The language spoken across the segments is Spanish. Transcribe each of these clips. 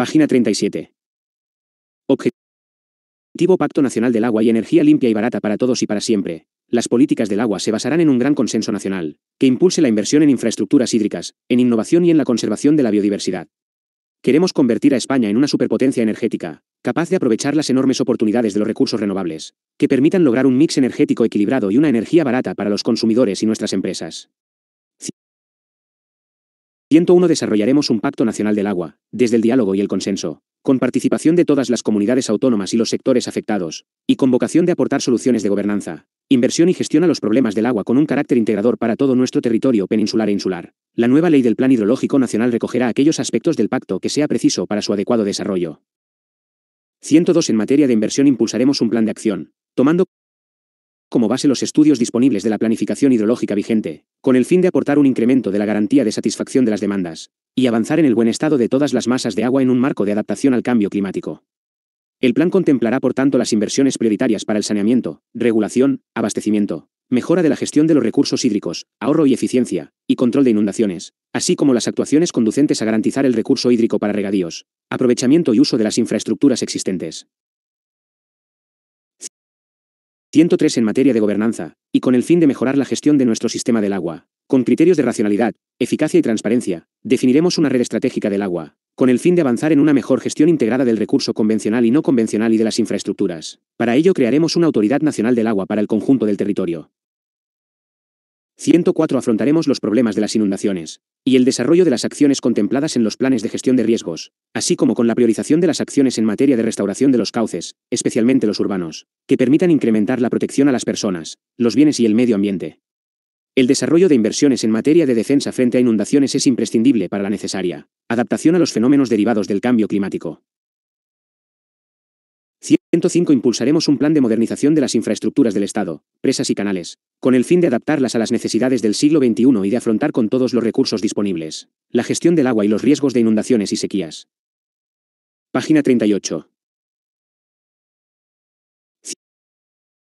Página 37. Objetivo Pacto Nacional del Agua y Energía Limpia y Barata para Todos y para Siempre. Las políticas del agua se basarán en un gran consenso nacional, que impulse la inversión en infraestructuras hídricas, en innovación y en la conservación de la biodiversidad. Queremos convertir a España en una superpotencia energética, capaz de aprovechar las enormes oportunidades de los recursos renovables, que permitan lograr un mix energético equilibrado y una energía barata para los consumidores y nuestras empresas. 101 Desarrollaremos un Pacto Nacional del Agua, desde el diálogo y el consenso, con participación de todas las comunidades autónomas y los sectores afectados, y con vocación de aportar soluciones de gobernanza, inversión y gestión a los problemas del agua con un carácter integrador para todo nuestro territorio peninsular e insular. La nueva ley del Plan Hidrológico Nacional recogerá aquellos aspectos del pacto que sea preciso para su adecuado desarrollo. 102 En materia de inversión impulsaremos un plan de acción, tomando como base los estudios disponibles de la planificación hidrológica vigente, con el fin de aportar un incremento de la garantía de satisfacción de las demandas, y avanzar en el buen estado de todas las masas de agua en un marco de adaptación al cambio climático. El plan contemplará, por tanto, las inversiones prioritarias para el saneamiento, regulación, abastecimiento, mejora de la gestión de los recursos hídricos, ahorro y eficiencia, y control de inundaciones, así como las actuaciones conducentes a garantizar el recurso hídrico para regadíos, aprovechamiento y uso de las infraestructuras existentes. 103 en materia de gobernanza, y con el fin de mejorar la gestión de nuestro sistema del agua. Con criterios de racionalidad, eficacia y transparencia, definiremos una red estratégica del agua, con el fin de avanzar en una mejor gestión integrada del recurso convencional y no convencional y de las infraestructuras. Para ello crearemos una Autoridad Nacional del Agua para el conjunto del territorio. 104. Afrontaremos los problemas de las inundaciones y el desarrollo de las acciones contempladas en los planes de gestión de riesgos, así como con la priorización de las acciones en materia de restauración de los cauces, especialmente los urbanos, que permitan incrementar la protección a las personas, los bienes y el medio ambiente. El desarrollo de inversiones en materia de defensa frente a inundaciones es imprescindible para la necesaria adaptación a los fenómenos derivados del cambio climático, 105 Impulsaremos un plan de modernización de las infraestructuras del Estado, presas y canales, con el fin de adaptarlas a las necesidades del siglo XXI y de afrontar con todos los recursos disponibles la gestión del agua y los riesgos de inundaciones y sequías. Página 38.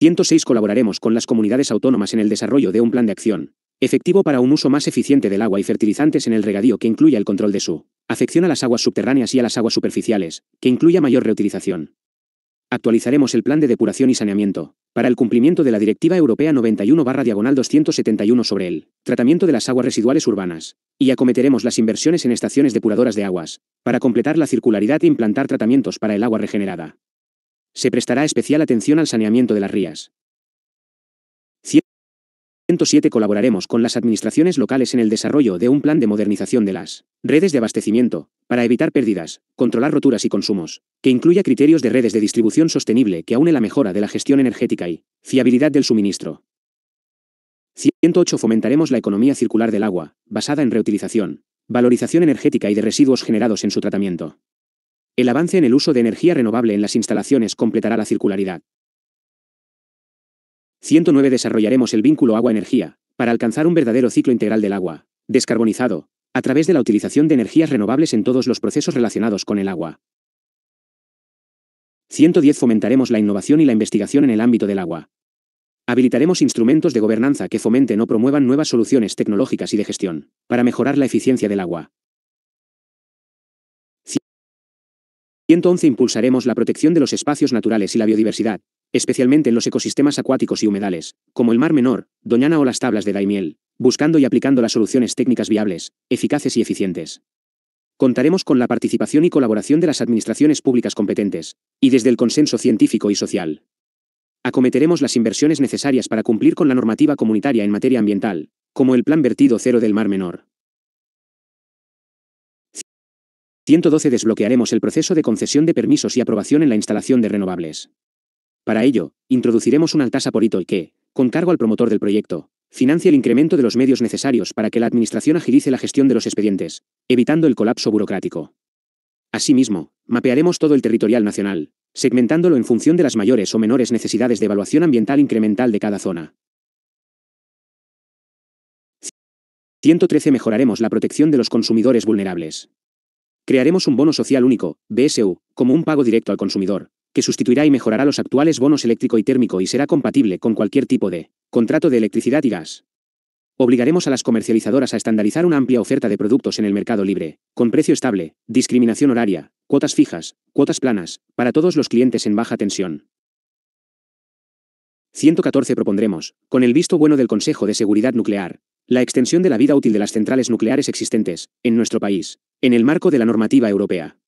106 Colaboraremos con las comunidades autónomas en el desarrollo de un plan de acción, efectivo para un uso más eficiente del agua y fertilizantes en el regadío que incluya el control de su afección a las aguas subterráneas y a las aguas superficiales, que incluya mayor reutilización actualizaremos el plan de depuración y saneamiento, para el cumplimiento de la Directiva Europea 91-271 sobre el tratamiento de las aguas residuales urbanas, y acometeremos las inversiones en estaciones depuradoras de aguas, para completar la circularidad e implantar tratamientos para el agua regenerada. Se prestará especial atención al saneamiento de las rías. 107 Colaboraremos con las administraciones locales en el desarrollo de un plan de modernización de las Redes de abastecimiento, para evitar pérdidas, controlar roturas y consumos, que incluya criterios de redes de distribución sostenible que aúne la mejora de la gestión energética y fiabilidad del suministro. 108. Fomentaremos la economía circular del agua, basada en reutilización, valorización energética y de residuos generados en su tratamiento. El avance en el uso de energía renovable en las instalaciones completará la circularidad. 109. Desarrollaremos el vínculo agua-energía, para alcanzar un verdadero ciclo integral del agua, descarbonizado, a través de la utilización de energías renovables en todos los procesos relacionados con el agua. 110. Fomentaremos la innovación y la investigación en el ámbito del agua. Habilitaremos instrumentos de gobernanza que fomenten o promuevan nuevas soluciones tecnológicas y de gestión, para mejorar la eficiencia del agua. 111. Impulsaremos la protección de los espacios naturales y la biodiversidad, especialmente en los ecosistemas acuáticos y humedales, como el Mar Menor, Doñana o las tablas de Daimiel, buscando y aplicando las soluciones técnicas viables, eficaces y eficientes. Contaremos con la participación y colaboración de las administraciones públicas competentes, y desde el consenso científico y social. Acometeremos las inversiones necesarias para cumplir con la normativa comunitaria en materia ambiental, como el Plan Vertido Cero del Mar Menor. 112 Desbloquearemos el proceso de concesión de permisos y aprobación en la instalación de renovables. Para ello, introduciremos una tasa por hito y que, con cargo al promotor del proyecto, financie el incremento de los medios necesarios para que la Administración agilice la gestión de los expedientes, evitando el colapso burocrático. Asimismo, mapearemos todo el territorial nacional, segmentándolo en función de las mayores o menores necesidades de evaluación ambiental incremental de cada zona. 113. Mejoraremos la protección de los consumidores vulnerables. Crearemos un bono social único, BSU, como un pago directo al consumidor, que sustituirá y mejorará los actuales bonos eléctrico y térmico y será compatible con cualquier tipo de contrato de electricidad y gas. Obligaremos a las comercializadoras a estandarizar una amplia oferta de productos en el mercado libre, con precio estable, discriminación horaria, cuotas fijas, cuotas planas, para todos los clientes en baja tensión. 114 Propondremos, con el visto bueno del Consejo de Seguridad Nuclear, la extensión de la vida útil de las centrales nucleares existentes, en nuestro país, en el marco de la normativa europea.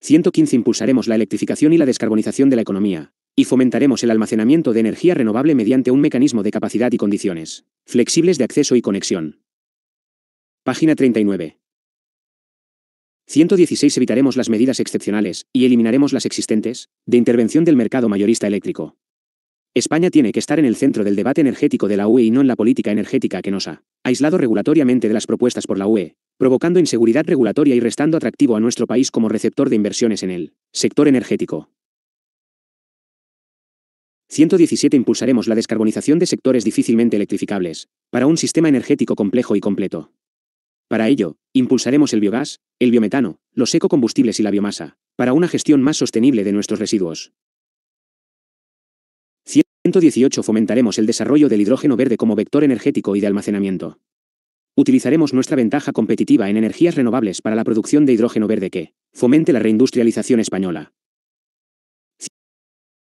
115 Impulsaremos la electrificación y la descarbonización de la economía, y fomentaremos el almacenamiento de energía renovable mediante un mecanismo de capacidad y condiciones flexibles de acceso y conexión. Página 39. 116 Evitaremos las medidas excepcionales y eliminaremos las existentes de intervención del mercado mayorista eléctrico. España tiene que estar en el centro del debate energético de la UE y no en la política energética que nos ha aislado regulatoriamente de las propuestas por la UE, provocando inseguridad regulatoria y restando atractivo a nuestro país como receptor de inversiones en el sector energético. 117 Impulsaremos la descarbonización de sectores difícilmente electrificables, para un sistema energético complejo y completo. Para ello, impulsaremos el biogás, el biometano, los ecocombustibles y la biomasa, para una gestión más sostenible de nuestros residuos. 118 Fomentaremos el desarrollo del hidrógeno verde como vector energético y de almacenamiento. Utilizaremos nuestra ventaja competitiva en energías renovables para la producción de hidrógeno verde que fomente la reindustrialización española.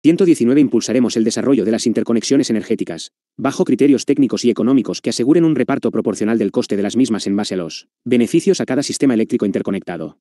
119 Impulsaremos el desarrollo de las interconexiones energéticas, bajo criterios técnicos y económicos que aseguren un reparto proporcional del coste de las mismas en base a los beneficios a cada sistema eléctrico interconectado.